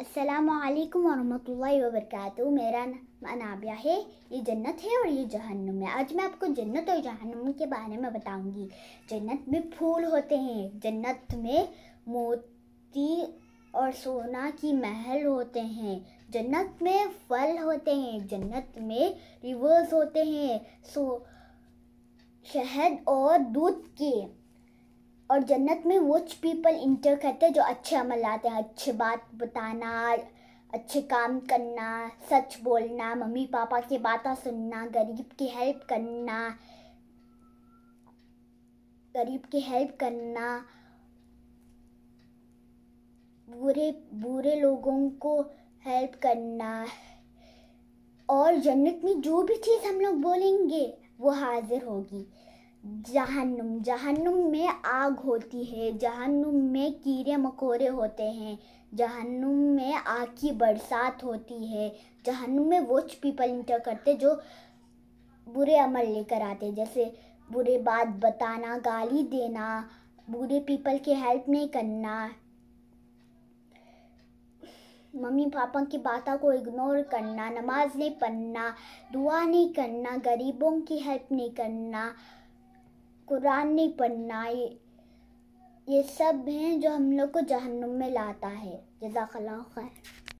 असलकम वरहमल वबरक मेरा नाम नाबिया है ये जन्नत है और ये जहन्नुम है आज मैं आपको जन्नत और जहन्नुम के बारे में बताऊंगी जन्नत में फूल होते हैं जन्नत में मोती और सोना की महल होते हैं जन्नत में फल होते हैं जन्नत में रिवर्स होते हैं सो शहद और दूध के और जन्नत में वो पीपल इंटर करते हैं जो अच्छे अमल लाते हैं अच्छे बात बताना अच्छे काम करना सच बोलना मम्मी पापा की बातें सुनना गरीब की हेल्प करना गरीब की हेल्प करना बुरे बुरे लोगों को हेल्प करना और जन्नत में जो भी चीज़ हम लोग बोलेंगे वो हाजिर होगी जहन्नुम जहन्नुम में आग होती है जहन्नुम में कीड़े मकोड़े होते हैं जहन्नुम में आग की बरसात होती है जहन्नुम में वो पीपल इंटर करते जो बुरे अमल लेकर आते जैसे बुरे बात बताना गाली देना बुरे पीपल की हेल्प नहीं करना मम्मी पापा की बातों को इग्नोर करना नमाज नहीं पढ़ना दुआ नहीं करना गरीबों की हेल्प नहीं करना कुरान नहीं पढ़ना ये ये सब हैं जो हम लोग को जहन्नुम में लाता है जजाकला खैर